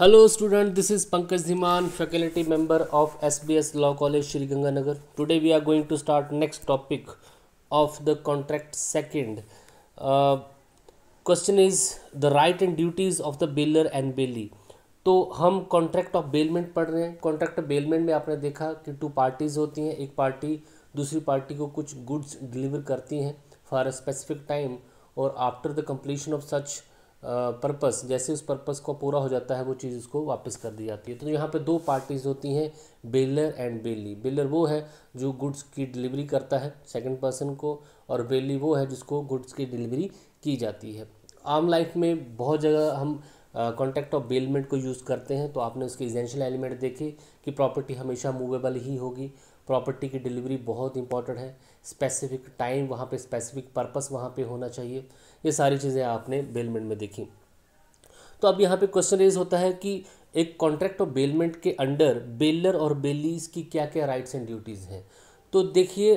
hello student this is Pankaj Dhiman faculty member of SBS law college Sriganganagar today we are going to start next topic of the contract second question is the right and duties of the bailor and bailee तो हम contract of bailment पढ़ रहे हैं contract of bailment में आपने देखा कि to parties होती हैं एक पार्टी दूसरी पार्टी को कुछ गुड्स डिलीवर करती हैं फॉर अ स्पेसिफिक टाइम और after the completion of such purpose जैसे उस पर्पस को पूरा हो जाता है वो चीज़ उसको वापस कर दी जाती है तो यहाँ पे दो पार्टीज होती हैं बेलर एंड बेली बेलर वो है जो गुड्स की डिलीवरी करता है सेकंड पर्सन को और बेली वो है जिसको गुड्स की डिलीवरी की जाती है आम लाइफ में बहुत जगह हम कॉन्टैक्ट ऑफ बेलमेंट को यूज़ करते हैं तो आपने उसके इजेंशियल एलिमेंट देखे कि प्रॉपर्टी हमेशा मूवेबल ही होगी प्रॉपर्टी की डिलीवरी बहुत इंपॉर्टेंट है स्पेसिफिक टाइम वहाँ पे स्पेसिफिक पर्पस वहाँ पे होना चाहिए ये सारी चीज़ें आपने बेलमेंट में देखी तो अब यहाँ पे क्वेश्चन रेज होता है कि एक कॉन्ट्रैक्ट ऑफ बेलमेंट के अंडर बेलर और बेलीज की क्या क्या राइट्स एंड ड्यूटीज़ हैं तो देखिए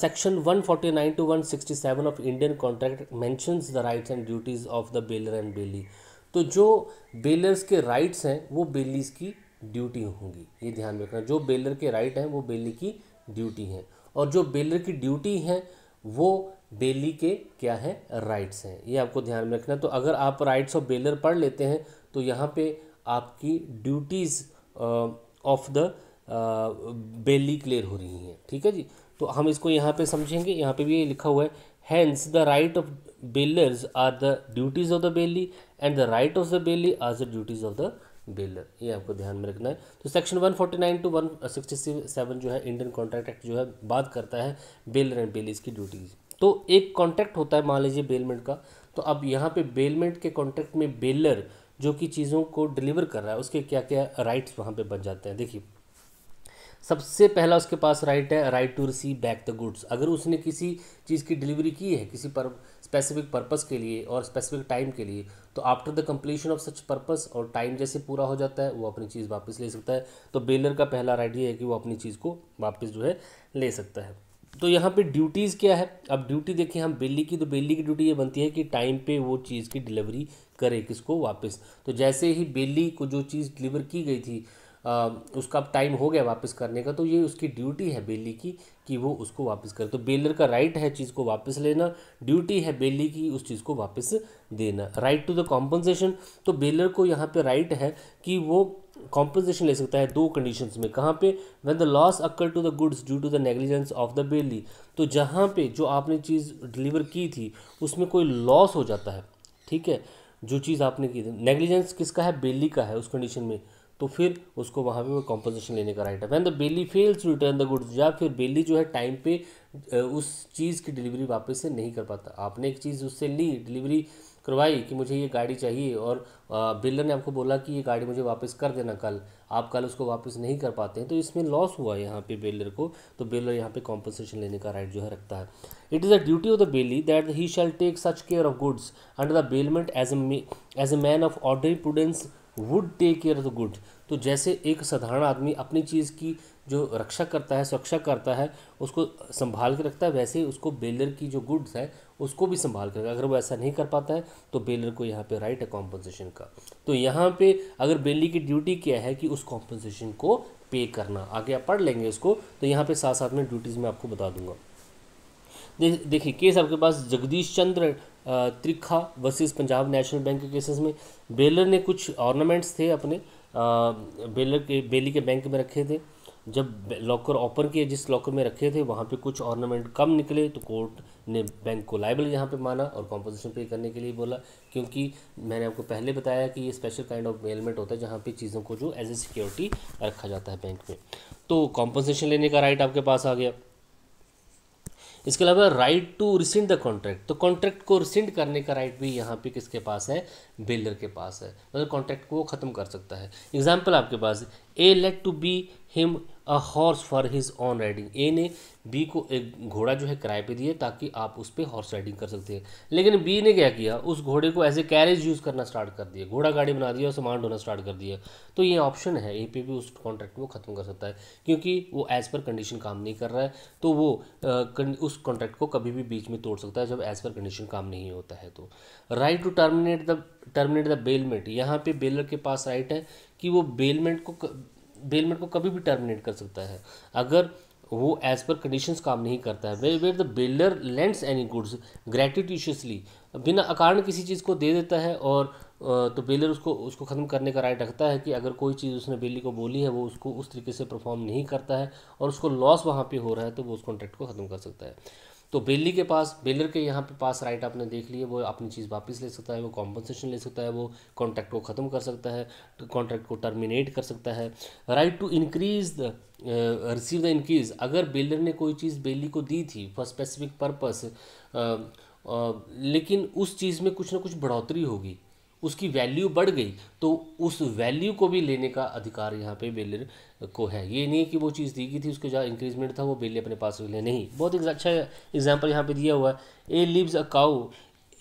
section 149 to one sixty seven of Indian contract mentions the rights and duties of the bailor and bailee तो जो बेलर्स के राइट्स हैं वो बेलीज की ड्यूटी होंगी ये ध्यान रखना जो बेलर के राइट हैं वो बेली की ड्यूटी हैं और जो बेलर की ड्यूटी हैं वो बेली के क्या हैं राइट्स हैं ये आपको ध्यान में रखना तो अगर आप राइट्स ऑफ बेलर पढ़ लेते हैं तो यहाँ पे आपकी duties of the bailee clear हो रही हैं ठीक है जी तो हम इसको यहाँ पे समझेंगे यहाँ पे भी ये लिखा हुआ है hence the right of bailors are the duties of the bailee and the right of the bailee are the duties of the bailor ये आपको ध्यान में रखना है तो सेक्शन 149 टू 167 जो है इंडियन कॉन्ट्रैक्ट एक्ट जो है बात करता है बेलर एंड बेलिस की ड्यूटीज़ तो एक कॉन्ट्रैक्ट होता है मान लीजिए बेलमेंट का तो अब यहाँ पे बेलमेंट के कॉन्ट्रैक्ट में बेलर जो कि चीज़ों को डिलीवर कर रहा है उसके क्या क्या राइट्स वहाँ पर बन जाते हैं देखिए सबसे पहला उसके पास राइट है right to receive back the goods अगर उसने किसी चीज़ की डिलीवरी की है किसी पर स्पेसिफिक पर्पज़ के लिए और स्पेसिफिक टाइम के लिए तो after the completion of such purpose और टाइम जैसे पूरा हो जाता है वो अपनी चीज़ वापस ले सकता है तो बेलर का पहला राइट ये है कि वो अपनी चीज़ को वापस जो है ले सकता है तो यहाँ पे ड्यूटीज़ क्या है अब ड्यूटी देखें हम बेली की तो बेली की ड्यूटी ये बनती है कि टाइम पे वो चीज़ की डिलीवरी करे किसको वापस तो जैसे ही बेली को जो चीज़ डिलीवर की गई थी उसका टाइम हो गया वापस करने का तो ये उसकी ड्यूटी है बेली की कि वो उसको वापस करे तो बेलर का राइट है चीज़ को वापस लेना ड्यूटी है बेली की उस चीज़ को वापस देना राइट टू द कॉम्पनसेशन तो बेलर को यहाँ पे राइट है कि वो कॉम्पनसेशन ले सकता है दो कंडीशंस में कहाँ पे when the loss occur to the goods due to the negligence of the bailee तो जहाँ पे जो आपने चीज़ डिलीवर की थी उसमें कोई लॉस हो जाता है ठीक है जो चीज़ आपने की थी नेग्लिजेंस किसका है बेली का है उस कंडीशन में तो फिर उसको वहाँ पे वो कॉम्पोजिशन लेने का राइट है when the bailee fails to return the goods या फिर बेली जो है टाइम पे उस चीज़ की डिलीवरी वापस से नहीं कर पाता आपने एक चीज़ उससे ली डिलीवरी करवाई कि मुझे ये गाड़ी चाहिए और बिल्डर ने आपको बोला कि ये गाड़ी मुझे वापस कर देना कल आप कल उसको वापस नहीं कर पाते हैं तो इसमें लॉस हुआ है यहाँ पे बेलर को तो बेलर यहाँ पे कॉम्पनसेशन लेने का राइट जो है रखता है it is a duty of the bailee that he shall take such care of goods under the bailment as as a man of ordinary prudence would take care of the good तो जैसे एक साधारण आदमी अपनी चीज़ की जो रक्षा करता है सुरक्षा करता है उसको संभाल के रखता है वैसे ही उसको बेलर की जो गुड्स है उसको भी संभाल कर अगर वो ऐसा नहीं कर पाता है तो बेलर को यहाँ पे राइट है कॉम्पनसेशन का तो यहाँ पे अगर बेली की ड्यूटी क्या है कि उस कॉम्पनसेशन को पे करना आगे आप पढ़ लेंगे इसको तो यहाँ पर साथ साथ में ड्यूटीज़ में आपको बता दूंगा देखिए केस आपके पास Jagdish Chandra Trikha versus Punjab National Bank के केसेस में बेलर ने कुछ ऑर्नामेंट्स थे अपने बेलर के बेली के बैंक में रखे थे जब लॉकर ओपन किए जिस लॉकर में रखे थे वहाँ पे कुछ ऑर्नामेंट कम निकले तो कोर्ट ने बैंक को लाइबल यहाँ पे माना और कॉम्पोजिशन पे करने के लिए बोला क्योंकि मैंने आपको पहले बताया कि ये स्पेशल काइंड ऑफ मेलमेंट होता है जहाँ पे चीज़ों को जो एज ए सिक्योरिटी रखा जाता है बैंक में तो कॉम्पनसेशन लेने का राइट आपके पास आ गया इसके अलावा right to rescind the contract तो कॉन्ट्रैक्ट को रिसेंड करने का राइट भी यहाँ पे किसके पास है बिल्डर के पास है मतलब कॉन्ट्रैक्ट को वो ख़त्म कर सकता है एग्जाम्पल आपके पास A let to B him a horse for his own riding A ने बी को एक घोड़ा जो है किराए पे दिया ताकि आप उस पर हॉर्स राइडिंग कर सकते हैं लेकिन बी ने क्या किया उस घोड़े को एज ए कैरेज यूज़ करना स्टार्ट कर दिया घोड़ा गाड़ी बना दिया और सामान ढोना स्टार्ट कर दिया तो ये ऑप्शन है ए पे भी उस कॉन्ट्रैक्ट को ख़त्म कर सकता है क्योंकि वो एज़ पर कंडीशन काम नहीं कर रहा है तो वो उस कॉन्ट्रैक्ट को कभी भी बीच में तोड़ सकता है जब एज़ पर कंडीशन काम नहीं होता है तो right to terminate the terminate the bailment यहाँ पे बेलर के पास राइट है कि वो बेलमेंट को बेलमेट को कभी भी टर्मिनेट कर सकता है अगर वो एज पर कंडीशंस काम नहीं करता है where the builder lends any goods gratuitously बिना अकारण किसी चीज़ को दे देता है और तो बेलर उसको उसको ख़त्म करने का राइट रखता है कि अगर कोई चीज़ उसने बेली को बोली है वो उसको उस तरीके से परफॉर्म नहीं करता है और उसको लॉस वहाँ पे हो रहा है तो वो उस कॉन्ट्रैक्ट को ख़त्म कर सकता है तो बेली के पास बेलर के यहाँ पे पास राइट आपने देख लिए वो अपनी चीज़ वापस ले सकता है वो कॉम्पनसेशन ले सकता है वो कॉन्ट्रैक्ट को ख़त्म कर सकता है कॉन्ट्रैक्ट तो को टर्मिनेट कर सकता है right to increase the receive the increase अगर बेलर ने कोई चीज़ बेली को दी थी फॉर स्पेसिफिक पर्पस लेकिन उस चीज़ में कुछ ना कुछ बढ़ोतरी होगी उसकी वैल्यू बढ़ गई तो उस वैल्यू को भी लेने का अधिकार यहाँ पे बेलर को है ये नहीं कि वो चीज़ दी गई थी उसके जहाँ इंक्रीजमेंट था वो बेले अपने पास ले नहीं बहुत एक अच्छा एग्जाम्पल यहाँ पे दिया हुआ है ए लिव्स अ काऊ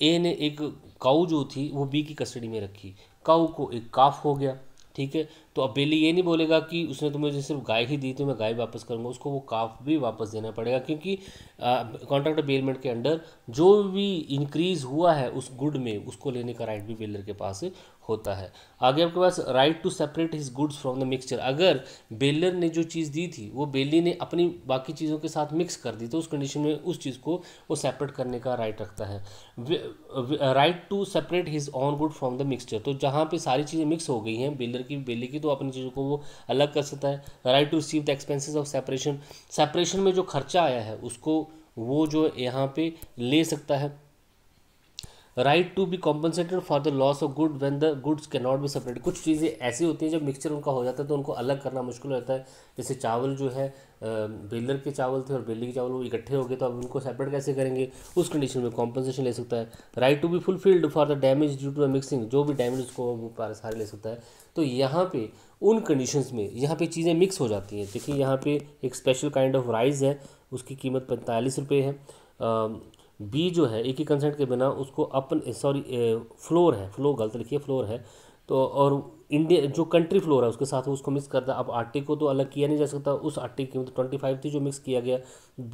ए ने एक काऊ जो थी वो बी की कस्टडी में रखी काऊ को एक काफ हो गया ठीक है तो अब बेली ये नहीं बोलेगा कि उसने तो मुझे सिर्फ गाय ही दी तो मैं गाय वापस करूँगा उसको वो काफ भी वापस देना पड़ेगा क्योंकि कॉन्ट्रैक्ट बेलमेंट के अंडर जो भी इंक्रीज़ हुआ है उस गुड में उसको लेने का राइट भी बेलर के पास होता है आगे आपके पास right to separate his goods from the mixture अगर बेलर ने जो चीज़ दी थी वो बेली ने अपनी बाकी चीज़ों के साथ मिक्स कर दी तो उस कंडीशन में उस चीज़ को वो सेपरेट करने का राइट रखता है right to separate his own good from the mixture तो जहाँ पे सारी चीज़ें मिक्स हो गई हैं बेलर की बेली की तो अपनी चीज़ों को वो अलग कर सकता है right to receive the expenses of separation separation में जो खर्चा आया है उसको वो जो यहाँ पे ले सकता है right to be compensated for the loss of good when the goods can not be separate कुछ चीज़ें ऐसी होती हैं जब मिक्सचर उनका हो जाता है तो उनको अलग करना मुश्किल होता है जैसे चावल जो है बेलर के चावल थे और बेली के चावल वो इकट्ठे हो गए तो अब उनको सेपरेट कैसे करेंगे उस कंडीशन में कॉम्पनसेशन ले सकता है right to be fulfilled for the damage due to a mixing जो भी डैमेज उसको वो सारे ले सकता है तो यहाँ पे उन कंडीशंस में यहाँ पे चीज़ें मिक्स हो जाती हैं देखिए यहाँ पे एक स्पेशल काइंड ऑफ राइस है उसकी कीमत पैंतालीस रुपये है बी जो है एक ही कंसेंट के बिना उसको अपन सॉरी फ्लोर है फ्लो गलत लिखिए फ्लोर है तो और इंडिया जो कंट्री फ्लोर है उसके साथ उसको मिक्स करता अब आटे को तो अलग किया नहीं जा सकता उस आटे की मतलब ट्वेंटी फाइव थी जो मिक्स किया गया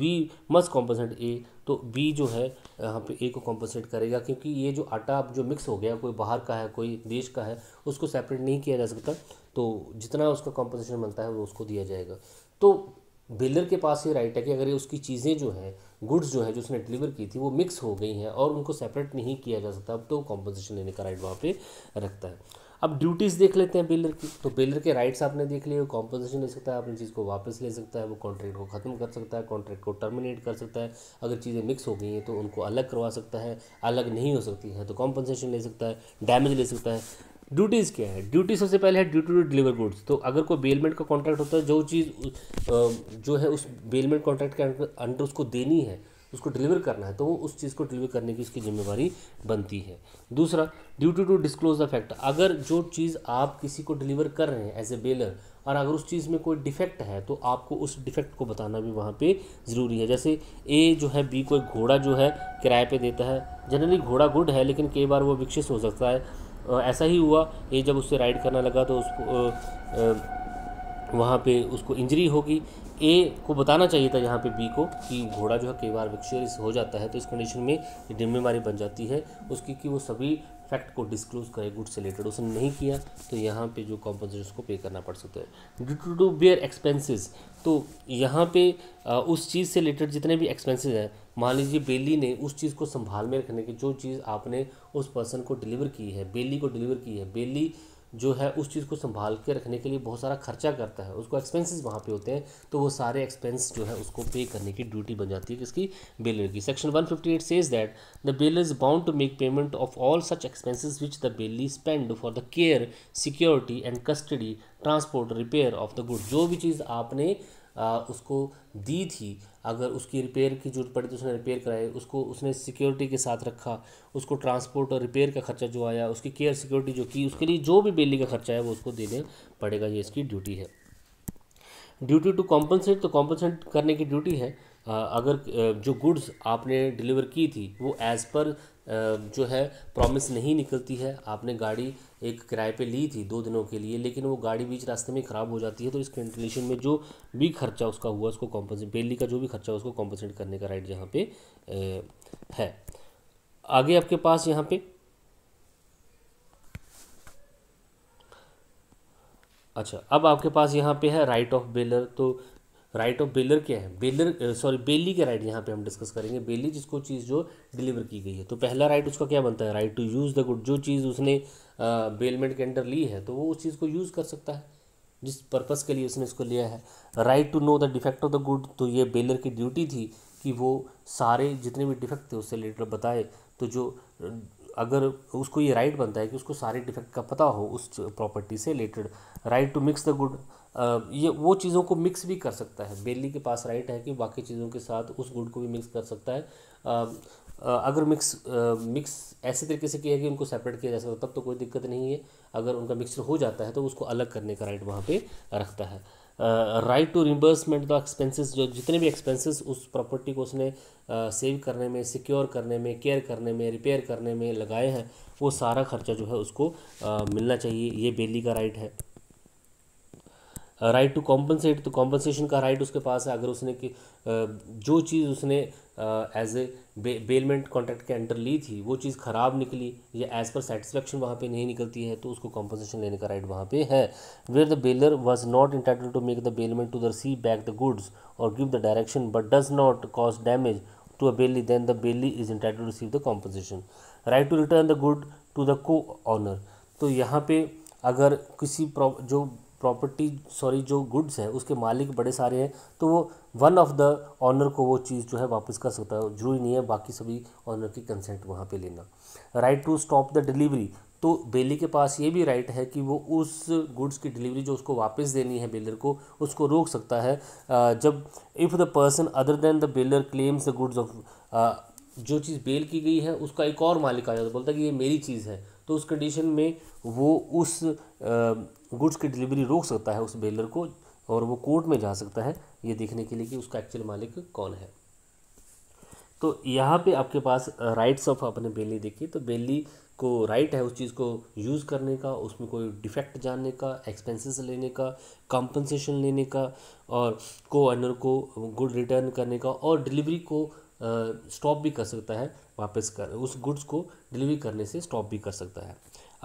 बी मस्ट कॉम्पनसेंट ए तो बी जो है यहाँ पे ए को कॉम्पनसेंट करेगा क्योंकि ये जो आटा अब जो मिक्स हो गया कोई बाहर का है कोई देश का है उसको सेपरेट नहीं किया जा सकता तो जितना उसका कॉम्पनसेशन बनता है वो उसको दिया जाएगा तो बिल्डर के पास ये राइट है कि अगर ये उसकी चीज़ें जो हैं गुड्स जो है जो उसने डिलीवर की थी वो मिक्स हो गई हैं और उनको सेपरेट नहीं किया जा सकता अब तो कॉम्पनसेशन लेने का राइट वहाँ पे रखता है अब ड्यूटीज़ देख लेते हैं बिल्डर की तो बिल्डर के राइट्स आपने देख लिए कॉम्पनसेशन ले सकता है अपनी चीज़ को वापस ले सकता है वो कॉन्ट्रैक्ट को ख़त्म कर सकता है कॉन्ट्रैक्ट को टर्मिनेट कर सकता है अगर चीज़ें मिक्स हो गई हैं तो उनको अलग करवा सकता है अलग नहीं हो सकती है तो कॉम्पनसेशन ले सकता है डैमेज ले सकता है ड्यूटीज़ क्या है ड्यूटी सबसे पहले है ड्यूटी टू डिलीवर गुड्स तो अगर कोई बेलमेंट का कॉन्ट्रैक्ट होता है जो चीज़ जो है उस बेलमेंट कॉन्ट्रैक्ट के अंडर उसको देनी है उसको डिलीवर करना है तो वो उस चीज़ को डिलीवर करने की उसकी जिम्मेवारी बनती है दूसरा duty to disclose the fact अगर जो चीज़ आप किसी को डिलीवर कर रहे हैं एज ए बेलर और अगर उस चीज़ में कोई डिफेक्ट है तो आपको उस डिफेक्ट को बताना भी वहाँ पे ज़रूरी है जैसे ए जो है बी को एक घोड़ा जो है किराए पे देता है जनरली घोड़ा गुड है लेकिन कई बार वो विकसित हो सकता है ऐसा ही हुआ ये जब उससे राइड करना लगा तो उसको वहाँ पे उसको इंजरी होगी ए को बताना चाहिए था यहाँ पे बी को कि घोड़ा जो है कई बार विक्षेरिस हो जाता है तो इस कंडीशन में डिम्मेमारी बन जाती है उसकी कि वो सभी फैक्ट को डिस्क्लोज करे गुड से रिलेटेड उसने नहीं किया तो यहाँ पे जो कॉम्पनसेशन को पे करना पड़ सकता है ड्यू टू बेयर एक्सपेंसेस तो यहाँ पे आ, उस चीज़ से रिलेटेड जितने भी एक्सपेंसेस हैं मान लीजिए बेली ने उस चीज़ को संभाल में रखने की जो चीज़ आपने उस पर्सन को डिलीवर की है बेली को डिलीवर की है बेली जो है उस चीज़ को संभाल के रखने के लिए बहुत सारा खर्चा करता है उसको एक्सपेंसेस वहाँ पे होते हैं तो वो सारे एक्सपेंस जो है उसको पे करने की ड्यूटी बन जाती है किसकी बेलर की section 158 says that the bailor is bound to make payment of all such expenses which the bailee spend for the care security and custody transport repair of the good जो भी चीज़ आपने उसको दी थी अगर उसकी रिपेयर की जरूरत पड़ी तो उसने रिपेयर कराई उसको उसने सिक्योरिटी के साथ रखा उसको ट्रांसपोर्ट और रिपेयर का खर्चा जो आया उसकी केयर सिक्योरिटी जो की उसके लिए जो भी बेली का खर्चा है वो उसको देने पड़ेगा ये इसकी ड्यूटी है ड्यूटी टू कॉम्पनसेट तो कॉम्पनसेट करने की ड्यूटी है अगर जो गुड्स आपने डिलीवर की थी वो एज़ पर जो है प्रॉमिस नहीं निकलती है आपने गाड़ी एक किराए पे ली थी दो दिनों के लिए लेकिन वो गाड़ी बीच रास्ते में ख़राब हो जाती है तो इस कंडीशन में जो भी खर्चा उसका हुआ उसको कॉम्पनसेट बेली का जो भी खर्चा उसको कॉम्पनसेट करने का राइट यहाँ पे है आगे आपके पास यहाँ पे अच्छा अब आपके पास यहाँ पे है राइट ऑफ बेलर तो राइट ऑफ बेलर क्या है बेलर सॉरी बेली के राइट यहाँ पे हम डिस्कस करेंगे बेली जिसको चीज़ जो डिलीवर की गई है तो पहला राइट उसका क्या बनता है right to use the good जो चीज़ उसने बेलमेंट uh, के अंडर ली है तो वो उस चीज़ को यूज़ कर सकता है जिस पर्पज़ के लिए उसने इसको लिया है right to know the defect of the good तो ये बेलर की ड्यूटी थी कि वो सारे जितने भी डिफेक्ट थे उससे रिलेटेड बताए तो जो uh, अगर उसको ये राइट बनता है कि उसको सारे डिफेक्ट का पता हो उस प्रॉपर्टी से related right to mix the good ये वो चीज़ों को मिक्स भी कर सकता है बेली के पास राइट है कि बाकी चीज़ों के साथ उस गुड को भी मिक्स कर सकता है अगर मिक्स मिक्स ऐसे तरीके से किया कि उनको सेपरेट किया जा सकता तब तो कोई दिक्कत नहीं है अगर उनका मिक्सचर हो जाता है तो उसको अलग करने का राइट वहाँ पे रखता है right to reimbursement the expenses जो जितने भी एक्सपेंसेस उस प्रॉपर्टी को उसने सेव uh, करने में सिक्योर करने में केयर करने में रिपेयर करने में लगाए हैं वो सारा खर्चा जो है उसको uh, मिलना चाहिए ये बेली का राइट है राइट टू कॉम्पनसेट तो कॉम्पनसेशन का राइट उसके पास है अगर उसने कि जो चीज़ उसने एज ए बेलमेंट कॉन्ट्रैक्ट के अंडर ली थी वो चीज़ ख़राब निकली या एज़ पर सेटिस्फेक्शन वहाँ पे नहीं निकलती है तो उसको कॉम्पनसेशन लेने का राइट वहाँ पे है where the bailor was not entitle to make the bailment to the see back the goods और give the direction but does not cause damage to a bailee then the bailee is entitle to receive the compensation right to return the good to the co owner तो यहाँ पे अगर किसी जो property sorry जो goods है उसके मालिक बड़े सारे हैं तो वो वन ऑफ द ऑनर को वो चीज़ जो है वापस कर सकता है जरूरी नहीं है बाकी सभी ऑनर की कंसेंट वहाँ पे लेना right to stop the delivery तो बेली के पास ये भी राइट है कि वो उस गुड्स की डिलीवरी जो उसको वापस देनी है बेलर को उसको रोक सकता है जब if the person other than the bailor claims the goods of जो चीज़ बेल की गई है उसका एक और मालिक आ जाता तो बोलता है कि ये मेरी चीज़ है तो उस कंडीशन में वो उस गुड्स की डिलीवरी रोक सकता है उस बेलर को और वो कोर्ट में जा सकता है ये देखने के लिए कि उसका एक्चुअल मालिक कौन है तो यहाँ पे आपके पास राइट्स ऑफ अपने बेली देखिए तो बेली को राइट है उस चीज़ को यूज़ करने का उसमें कोई डिफेक्ट जानने का एक्सपेंसेस लेने का कंपनसेशन लेने का और को ऑनर को गुड रिटर्न करने का और डिलीवरी को स्टॉप भी कर सकता है वापस कर उस गुड्स को डिलीवरी करने से स्टॉप भी कर सकता है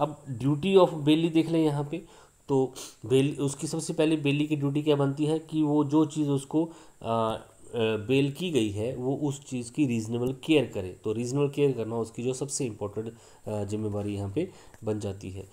अब ड्यूटी ऑफ बेली देख लें यहाँ पे तो बेल उसकी सबसे पहले बेली की ड्यूटी क्या बनती है कि वो जो चीज़ उसको आ, बेल की गई है वो उस चीज़ की रीज़नेबल केयर करे तो रीज़नेबल केयर करना उसकी जो सबसे इम्पोर्टेंट जिम्मेवारी यहाँ पे बन जाती है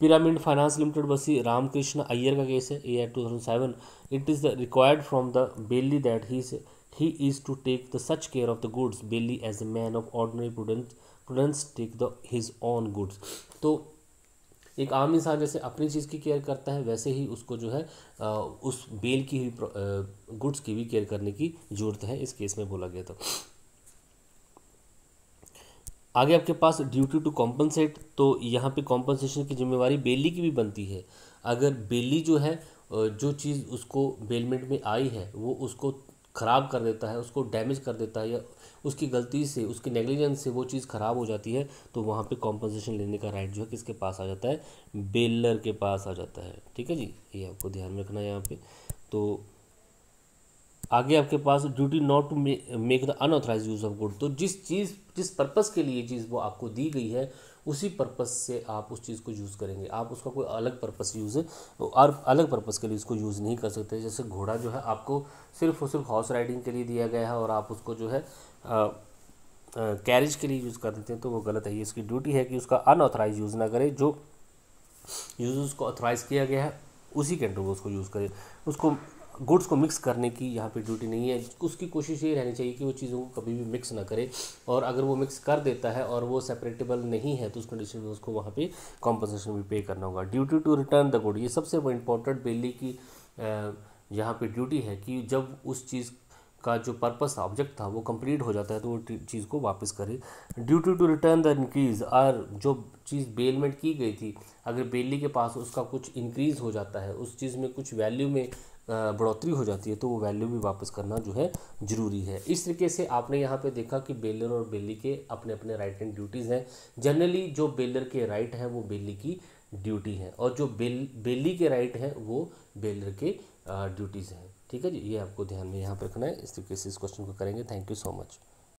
पिरामिड फाइनेंस लिमिटेड बसी रामकृष्ण अय्यर का केस है A R two thousand seven it is the required from the bailee that he is He is to take the such care of the goods bailee as a man of ordinary prudence prudence take the his own goods तो एक आम इंसान जैसे अपनी चीज़ की care करता है वैसे ही उसको जो है आ, उस बेल की ही गुड्स की भी केयर करने की ज़रूरत है इस केस में बोला गया था आगे आपके पास ड्यूटी टू कॉम्पनसेट तो यहाँ पे कॉम्पनसेशन की जिम्मेवारी बेली की भी बनती है अगर बेली जो है जो चीज़ उसको बेलमेंट में आई है वो उसको ख़राब कर देता है उसको डैमेज कर देता है या उसकी गलती से उसकी नेग्लिजेंस से वो चीज़ ख़राब हो जाती है तो वहाँ पे कॉम्पनसेशन लेने का राइट जो है किसके पास आ जाता है बेलर के पास आ जाता है ठीक है जी ये आपको ध्यान में रखना है यहाँ पे तो आगे आपके पास duty not to make the unauthorise use of good तो जिस चीज़ जिस पर्पज़ के लिए चीज़ वो आपको दी गई है उसी पर्पज़ से आप उस चीज़ को यूज़ करेंगे आप उसका कोई अलग पर्पज़ यूज़ और अलग पर्पज़ के लिए उसको यूज़ नहीं कर सकते जैसे घोड़ा जो है आपको सिर्फ और सिर्फ हॉर्स राइडिंग के लिए दिया गया है और आप उसको जो है कैरिज कैरेज के लिए यूज़ कर देते हैं तो वो गलत है ये इसकी ड्यूटी है कि उसका अनऑथराइज यूज़ ना करें जो यूज़ उसको ऑथराइज़ किया गया है उसी के अंडर वो उसको यूज़ करें उसको गुड्स को मिक्स करने की यहाँ पे ड्यूटी नहीं है उसकी कोशिश ये रहनी चाहिए कि वो चीज़ों को कभी भी मिक्स ना करे और अगर वो मिक्स कर देता है और वो सेपरेटेबल नहीं है तो उस कंडीशन में उसको वहाँ पे कॉम्पनसेशन भी पे करना होगा duty to return the good ये सबसे इम्पोर्टेंट बेली की यहाँ पे ड्यूटी है कि जब उस चीज़ का जो पर्पस था ऑब्जेक्ट था वो कंप्लीट हो जाता है तो वो चीज़ को वापस करे duty to return the increase और जो चीज़ बेलमेंट की गई थी अगर बेली के पास उसका कुछ इंक्रीज़ हो जाता है उस चीज़ में कुछ वैल्यू में बढ़ोतरी हो जाती है तो वो वैल्यू भी वापस करना जो है ज़रूरी है इस तरीके से आपने यहाँ पे देखा कि बेलर और बेली के अपने अपने राइट एंड ड्यूटीज़ हैं जनरली जो बेलर के राइट हैं वो बेली की ड्यूटी है और जो बेल बेली के राइट हैं वो बेलर के ड्यूटीज़ हैं ठीक है जी ये आपको ध्यान में यहाँ पर रखना है इस तरीके से इस क्वेश्चन को करेंगे थैंक यू सो मच